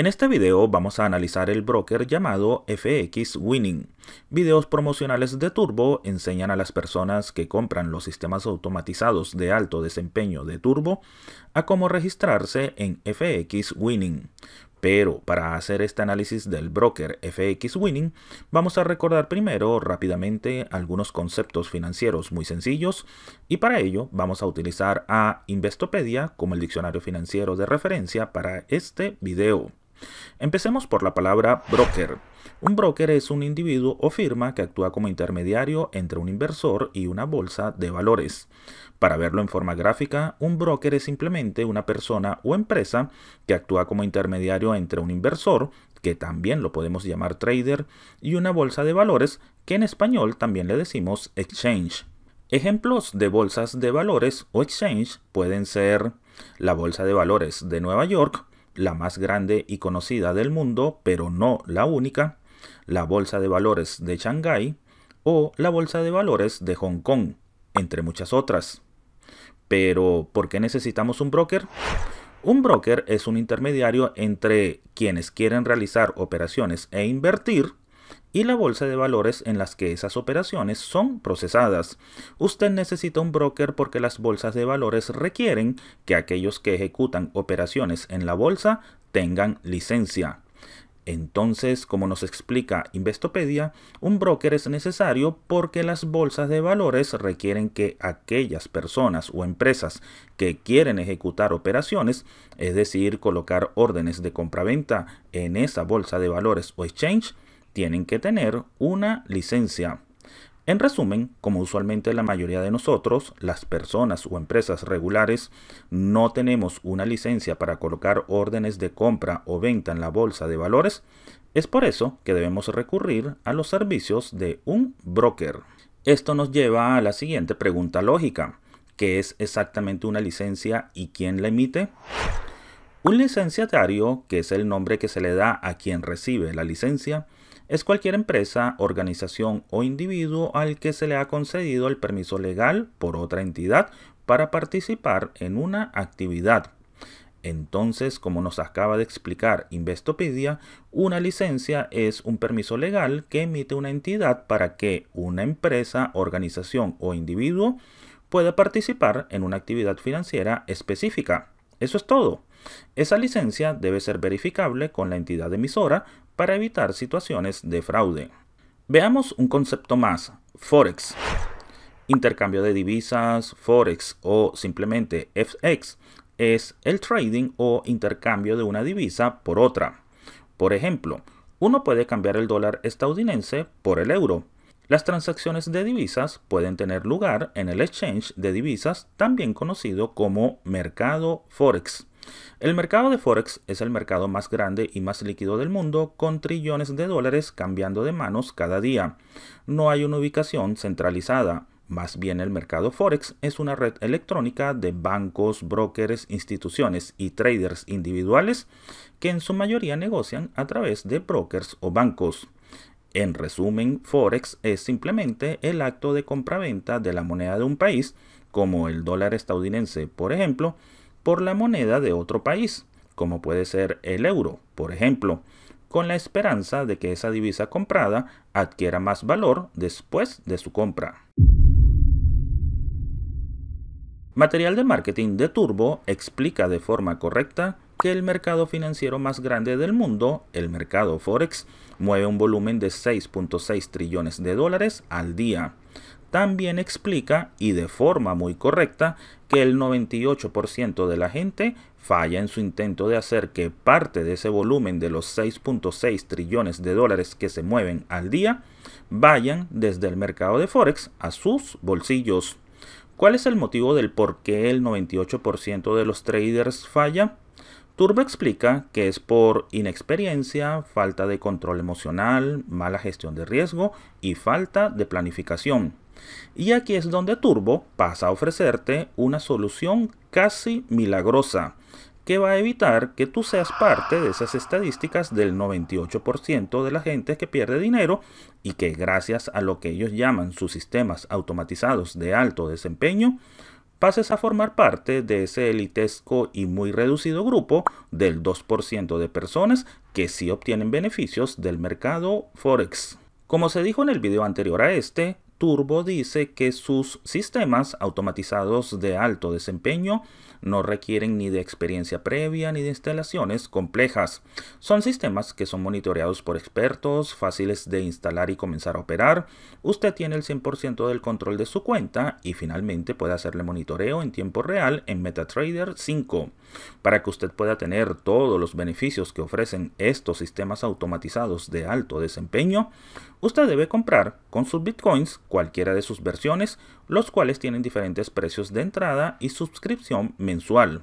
En este video vamos a analizar el broker llamado FX Winning. Videos promocionales de Turbo enseñan a las personas que compran los sistemas automatizados de alto desempeño de Turbo a cómo registrarse en FX Winning. Pero para hacer este análisis del broker FX Winning, vamos a recordar primero rápidamente algunos conceptos financieros muy sencillos y para ello vamos a utilizar a Investopedia como el diccionario financiero de referencia para este video. Empecemos por la palabra broker. Un broker es un individuo o firma que actúa como intermediario entre un inversor y una bolsa de valores. Para verlo en forma gráfica, un broker es simplemente una persona o empresa que actúa como intermediario entre un inversor, que también lo podemos llamar trader, y una bolsa de valores, que en español también le decimos exchange. Ejemplos de bolsas de valores o exchange pueden ser la Bolsa de Valores de Nueva York la más grande y conocida del mundo, pero no la única, la Bolsa de Valores de Shanghái o la Bolsa de Valores de Hong Kong, entre muchas otras. Pero, ¿por qué necesitamos un broker? Un broker es un intermediario entre quienes quieren realizar operaciones e invertir y la bolsa de valores en las que esas operaciones son procesadas. Usted necesita un broker porque las bolsas de valores requieren que aquellos que ejecutan operaciones en la bolsa tengan licencia. Entonces, como nos explica Investopedia, un broker es necesario porque las bolsas de valores requieren que aquellas personas o empresas que quieren ejecutar operaciones, es decir, colocar órdenes de compraventa en esa bolsa de valores o exchange, tienen que tener una licencia. En resumen, como usualmente la mayoría de nosotros, las personas o empresas regulares, no tenemos una licencia para colocar órdenes de compra o venta en la bolsa de valores, es por eso que debemos recurrir a los servicios de un broker. Esto nos lleva a la siguiente pregunta lógica. ¿Qué es exactamente una licencia y quién la emite? Un licenciatario, que es el nombre que se le da a quien recibe la licencia, es cualquier empresa, organización o individuo al que se le ha concedido el permiso legal por otra entidad para participar en una actividad. Entonces, como nos acaba de explicar Investopedia, una licencia es un permiso legal que emite una entidad para que una empresa, organización o individuo pueda participar en una actividad financiera específica. Eso es todo. Esa licencia debe ser verificable con la entidad emisora para evitar situaciones de fraude. Veamos un concepto más, Forex. Intercambio de divisas, Forex o simplemente FX es el trading o intercambio de una divisa por otra. Por ejemplo, uno puede cambiar el dólar estadounidense por el euro. Las transacciones de divisas pueden tener lugar en el exchange de divisas, también conocido como mercado Forex. El mercado de Forex es el mercado más grande y más líquido del mundo, con trillones de dólares cambiando de manos cada día. No hay una ubicación centralizada. Más bien el mercado Forex es una red electrónica de bancos, brokers, instituciones y traders individuales que en su mayoría negocian a través de brokers o bancos. En resumen, Forex es simplemente el acto de compraventa de la moneda de un país, como el dólar estadounidense, por ejemplo, por la moneda de otro país, como puede ser el euro, por ejemplo, con la esperanza de que esa divisa comprada adquiera más valor después de su compra. Material de marketing de Turbo explica de forma correcta que el mercado financiero más grande del mundo, el mercado Forex, mueve un volumen de 6.6 trillones de dólares al día. También explica, y de forma muy correcta, que el 98% de la gente falla en su intento de hacer que parte de ese volumen de los 6.6 trillones de dólares que se mueven al día vayan desde el mercado de Forex a sus bolsillos. ¿Cuál es el motivo del por qué el 98% de los traders falla? Turbo explica que es por inexperiencia, falta de control emocional, mala gestión de riesgo y falta de planificación. Y aquí es donde Turbo pasa a ofrecerte una solución casi milagrosa que va a evitar que tú seas parte de esas estadísticas del 98% de la gente que pierde dinero y que gracias a lo que ellos llaman sus sistemas automatizados de alto desempeño, pases a formar parte de ese elitesco y muy reducido grupo del 2% de personas que sí obtienen beneficios del mercado Forex. Como se dijo en el video anterior a este, Turbo dice que sus sistemas automatizados de alto desempeño no requieren ni de experiencia previa ni de instalaciones complejas. Son sistemas que son monitoreados por expertos, fáciles de instalar y comenzar a operar. Usted tiene el 100% del control de su cuenta y finalmente puede hacerle monitoreo en tiempo real en MetaTrader 5. Para que usted pueda tener todos los beneficios que ofrecen estos sistemas automatizados de alto desempeño, usted debe comprar con sus bitcoins cualquiera de sus versiones los cuales tienen diferentes precios de entrada y suscripción mensual.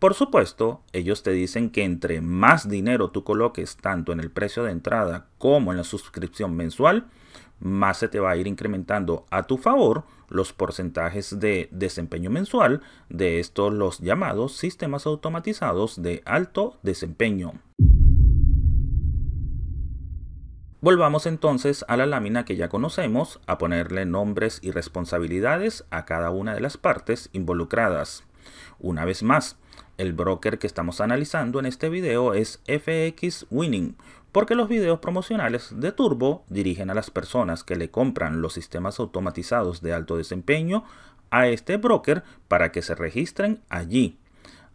Por supuesto, ellos te dicen que entre más dinero tú coloques tanto en el precio de entrada como en la suscripción mensual, más se te va a ir incrementando a tu favor los porcentajes de desempeño mensual de estos los llamados sistemas automatizados de alto desempeño. Volvamos entonces a la lámina que ya conocemos a ponerle nombres y responsabilidades a cada una de las partes involucradas. Una vez más, el broker que estamos analizando en este video es FX Winning, porque los videos promocionales de Turbo dirigen a las personas que le compran los sistemas automatizados de alto desempeño a este broker para que se registren allí.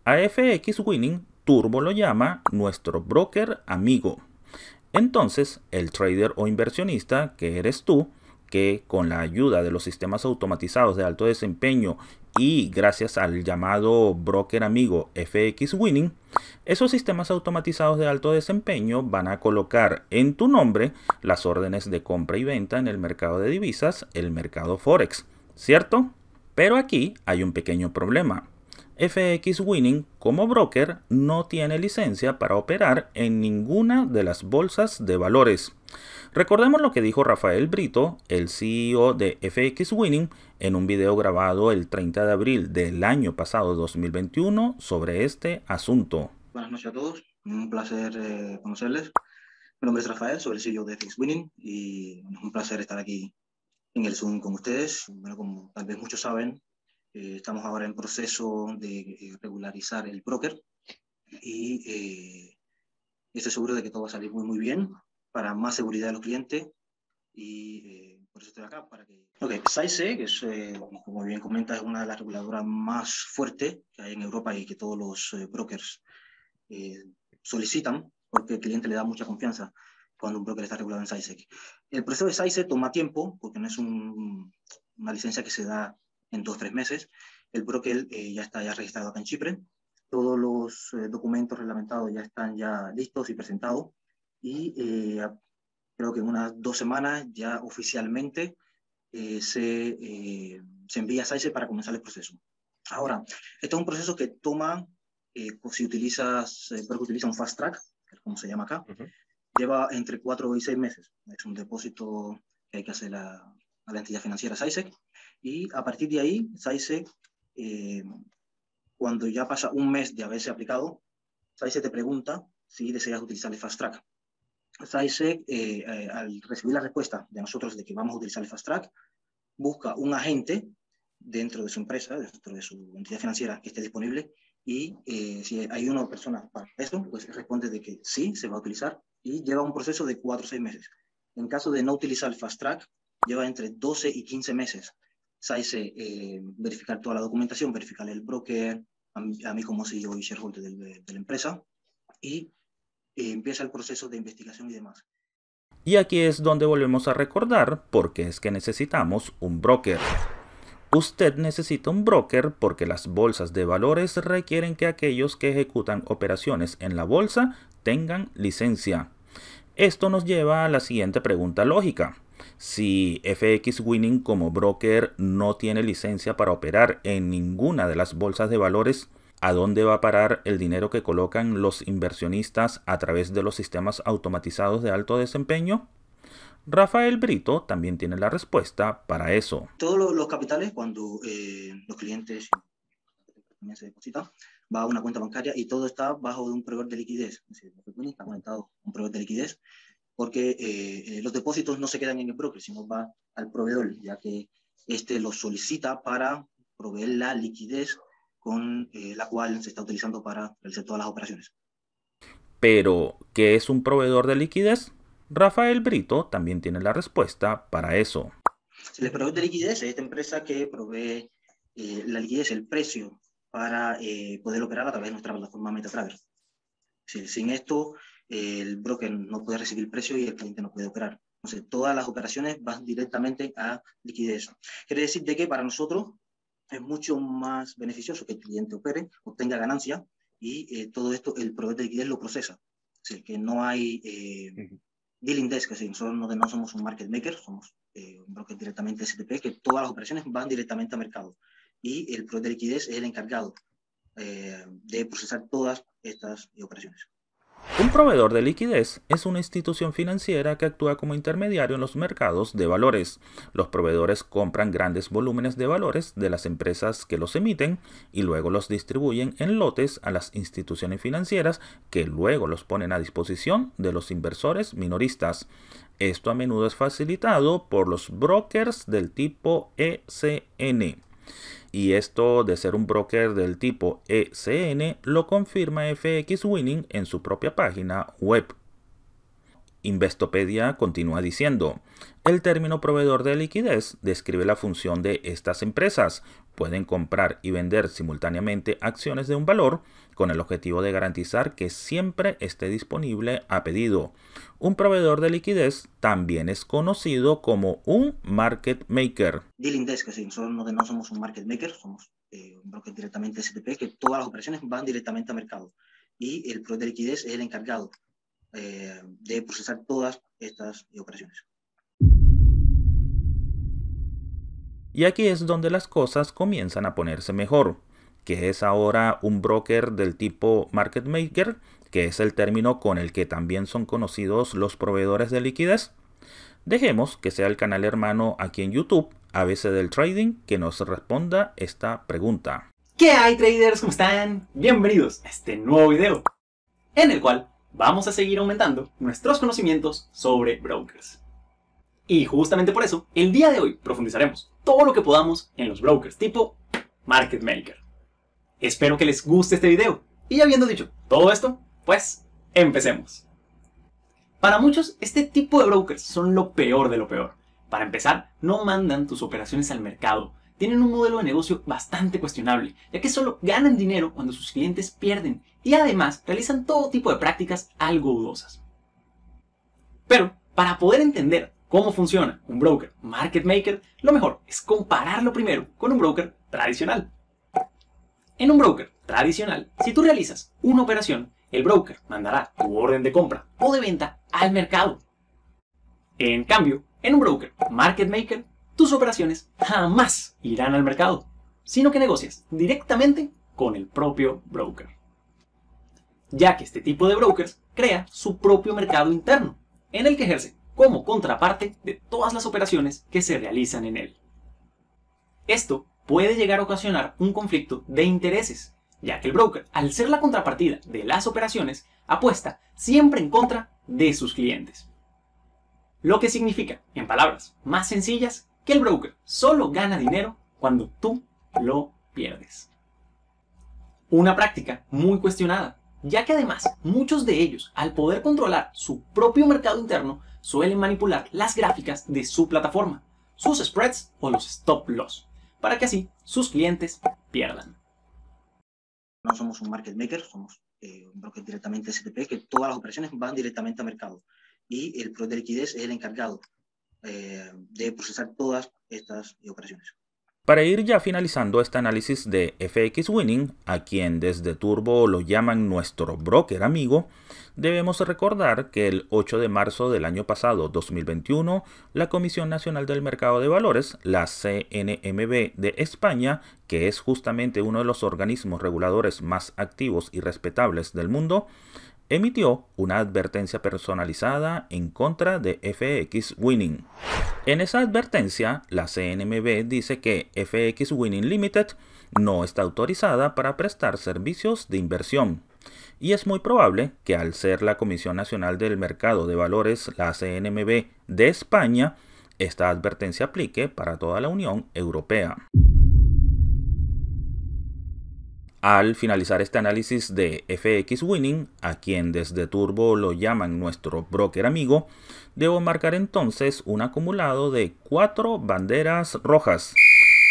A FX Winning, Turbo lo llama nuestro broker amigo. Entonces, el trader o inversionista, que eres tú, que con la ayuda de los sistemas automatizados de alto desempeño y gracias al llamado broker amigo FX Winning, esos sistemas automatizados de alto desempeño van a colocar en tu nombre las órdenes de compra y venta en el mercado de divisas, el mercado Forex, ¿cierto? Pero aquí hay un pequeño problema. FX Winning como broker no tiene licencia para operar en ninguna de las bolsas de valores. Recordemos lo que dijo Rafael Brito, el CEO de FX Winning, en un video grabado el 30 de abril del año pasado 2021 sobre este asunto. Buenas noches a todos, un placer eh, conocerles. Mi nombre es Rafael, soy el CEO de FX Winning y es un placer estar aquí en el Zoom con ustedes. Bueno, como tal vez muchos saben, eh, estamos ahora en proceso de eh, regularizar el broker y eh, estoy seguro de que todo va a salir muy, muy bien para más seguridad de los clientes y por eso estoy acá. Para que... Ok, SAICE, que como bien comenta, es una de las reguladoras más fuertes que hay en Europa y que todos los brokers solicitan porque el cliente le da mucha confianza cuando un broker está regulado en Saice El proceso de Saice toma tiempo, porque no es una licencia que se da en dos o tres meses. El broker eh, ya está ya registrado acá en Chipre. Todos los eh, documentos reglamentados ya están ya listos y presentados. Y eh, creo que en unas dos semanas ya oficialmente se, se, envía a SAICE para comenzar el proceso. Ahora, este es un proceso que toma, si utilizas, creo utiliza un fast track, como se llama acá, lleva entre cuatro y seis meses. Es un depósito que hay que hacer a, la entidad financiera SAICE y a partir de ahí, SAISE, eh, cuando ya pasa un mes de haberse aplicado, SAISE te pregunta si deseas utilizar el Fast Track. SAISE, eh, eh, al recibir la respuesta de nosotros de que vamos a utilizar el Fast Track, busca un agente dentro de su empresa, dentro de su entidad financiera que esté disponible y si hay una persona para eso, pues responde de que sí, se va a utilizar y lleva un proceso de 4 o 6 meses. En caso de no utilizar el Fast Track, lleva entre 12 y 15 meses se eh, verificar toda la documentación, verificar el broker, a mí, como como e CEO y shareholder de, la empresa, y eh, empieza el proceso de investigación y demás. Y aquí es donde volvemos a recordar por qué es que necesitamos un broker. Usted necesita un broker porque las bolsas de valores requieren que aquellos que ejecutan operaciones en la bolsa tengan licencia. Esto nos lleva a la siguiente pregunta lógica. Si FX Winning como broker no tiene licencia para operar en ninguna de las bolsas de valores, ¿a dónde va a parar el dinero que colocan los inversionistas a través de los sistemas automatizados de alto desempeño? Rafael Brito también tiene la respuesta para eso. Todos los, capitales, cuando eh, los clientes eh, se depositan, va a una cuenta bancaria y todo está bajo de un proveedor de liquidez. Es decir, está conectado un proveedor de liquidez porque eh, los depósitos no se quedan en el broker, sino va al proveedor, ya que este lo solicita para proveer la liquidez con eh, la cual se está utilizando para realizar todas las operaciones. Pero, ¿qué es un proveedor de liquidez? Rafael Brito también tiene la respuesta para eso. El proveedor de liquidez es esta empresa que provee eh, la liquidez, el precio para eh, poder operar a través de nuestra plataforma MetaTravel. sin esto, eh, el broker no puede recibir precio y el cliente no puede operar. Entonces, todas las operaciones van directamente a liquidez. Quiere decir de que para nosotros es mucho más beneficioso que el cliente opere, obtenga ganancia y eh, todo esto el proveedor de liquidez lo procesa. Es decir, que no hay dealing desk, nosotros no, somos un market maker, somos un broker directamente STP, que todas las operaciones van directamente a mercado y el proveedor de liquidez es el encargado eh, de procesar todas estas operaciones. Un proveedor de liquidez es una institución financiera que actúa como intermediario en los mercados de valores. Los proveedores compran grandes volúmenes de valores de las empresas que los emiten y luego los distribuyen en lotes a las instituciones financieras que luego los ponen a disposición de los inversores minoristas. Esto a menudo es facilitado por los brokers del tipo ECN. Y esto de ser un broker del tipo ECN lo confirma FX Winning en su propia página web. Investopedia continúa diciendo, el término proveedor de liquidez describe la función de estas empresas, pueden comprar y vender simultáneamente acciones de un valor con el objetivo de garantizar que siempre esté disponible a pedido. Un proveedor de liquidez también es conocido como un market maker. Dealing desk, nosotros no, somos un market maker, somos eh, un broker directamente STP, que todas las operaciones van directamente al mercado. Y el proveedor de liquidez es el encargado eh, de procesar todas estas operaciones. Y aquí es donde las cosas comienzan a ponerse mejor, que es ahora un broker del tipo market maker, que es el término con el que también son conocidos los proveedores de liquidez. Dejemos que sea el canal hermano aquí en YouTube, ABC del Trading, que nos responda esta pregunta. ¿Qué hay traders? ¿Cómo están? Bienvenidos a este nuevo video, en el cual vamos a seguir aumentando nuestros conocimientos sobre brokers. Y justamente por eso, el día de hoy profundizaremos todo lo que podamos en los brokers tipo Market Maker. Espero que les guste este video. Y habiendo dicho todo esto, pues empecemos. Para muchos, este tipo de brokers son lo peor de lo peor. Para empezar, no mandan tus operaciones al mercado. Tienen un modelo de negocio bastante cuestionable, ya que solo ganan dinero cuando sus clientes pierden y además realizan todo tipo de prácticas algo dudosas. Pero, para poder entender ¿Cómo funciona un broker market maker? Lo mejor es compararlo primero con un broker tradicional. En un broker tradicional, si tú realizas una operación, el broker mandará tu orden de compra o de venta al mercado. En cambio, en un broker market maker, tus operaciones jamás irán al mercado, sino que negocias directamente con el propio broker. Ya que este tipo de brokers crea su propio mercado interno, en el que ejerce como contraparte de todas las operaciones que se realizan en él. Esto puede llegar a ocasionar un conflicto de intereses, ya que el broker, al ser la contrapartida de las operaciones, apuesta siempre en contra de sus clientes. Lo que significa, en palabras más sencillas, que el broker solo gana dinero cuando tú lo pierdes. Una práctica muy cuestionada, ya que además muchos de ellos, al poder controlar su propio mercado interno, suelen manipular las gráficas de su plataforma, sus spreads o los stop loss, para que así sus clientes pierdan. No somos un market maker, somos eh, un broker directamente STP, que todas las operaciones van directamente al mercado. Y el pro de liquidez es el encargado eh, de procesar todas estas operaciones. Para ir ya finalizando este análisis de FX Winning, a quien desde Turbo lo llaman nuestro broker amigo, debemos recordar que el 8 de marzo del año pasado 2021, la Comisión Nacional del Mercado de Valores, la CNMV de España, que es justamente uno de los organismos reguladores más activos y respetables del mundo, emitió una advertencia personalizada en contra de FX Winning. En esa advertencia, la CNMB dice que FX Winning Limited no está autorizada para prestar servicios de inversión. Y es muy probable que al ser la Comisión Nacional del Mercado de Valores, la CNMB de España, esta advertencia aplique para toda la Unión Europea. Al finalizar este análisis de FX Winning, a quien desde Turbo lo llaman nuestro broker amigo, debo marcar entonces un acumulado de cuatro banderas rojas.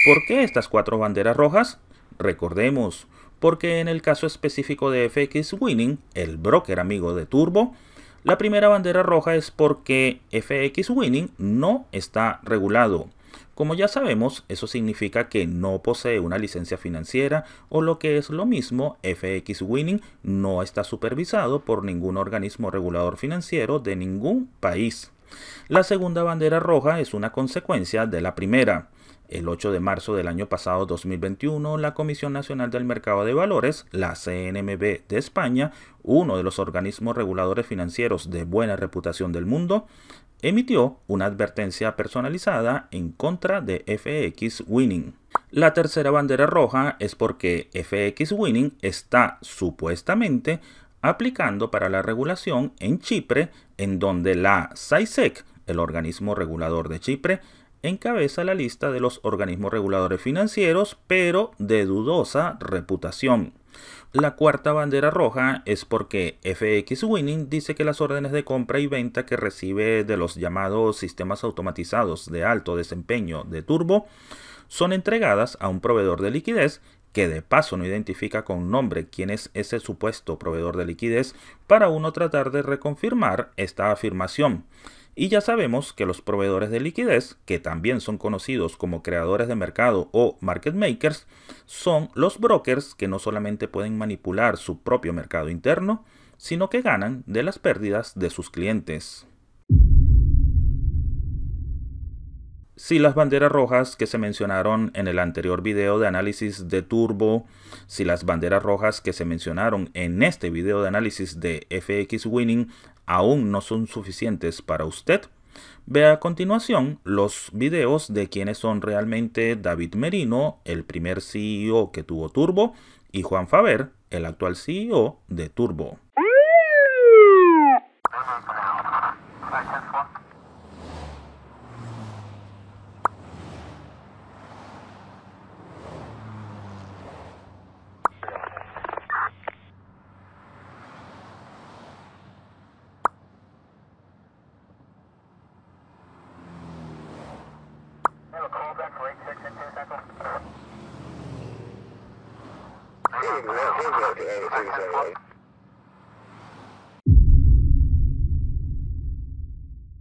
¿Por qué estas cuatro banderas rojas? Recordemos, porque en el caso específico de FX Winning, el broker amigo de Turbo, la primera bandera roja es porque FX Winning no está regulado. Como ya sabemos, eso significa que no posee una licencia financiera o lo que es lo mismo, FX Winning no está supervisado por ningún organismo regulador financiero de ningún país. La segunda bandera roja es una consecuencia de la primera. El 8 de marzo del año pasado 2021, la Comisión Nacional del Mercado de Valores, la CNMV de España, uno de los organismos reguladores financieros de buena reputación del mundo, emitió una advertencia personalizada en contra de FX Winning. La tercera bandera roja es porque FX Winning está supuestamente aplicando para la regulación en Chipre, en donde la SAISEC, el organismo regulador de Chipre, encabeza la lista de los organismos reguladores financieros, pero de dudosa reputación. La cuarta bandera roja es porque FX Winning dice que las órdenes de compra y venta que recibe de los llamados sistemas automatizados de alto desempeño de turbo son entregadas a un proveedor de liquidez que de paso no identifica con nombre quién es ese supuesto proveedor de liquidez para uno tratar de reconfirmar esta afirmación. Y ya sabemos que los proveedores de liquidez, que también son conocidos como creadores de mercado o market makers, son los brokers que no solamente pueden manipular su propio mercado interno, sino que ganan de las pérdidas de sus clientes. Si las banderas rojas que se mencionaron en el anterior video de análisis de Turbo, si las banderas rojas que se mencionaron en este video de análisis de FX Winning aún no son suficientes para usted, Ve a continuación los videos de quienes son realmente David Merino, el primer CEO que tuvo Turbo, y Juan Faber, el actual CEO de Turbo. 对对对对对对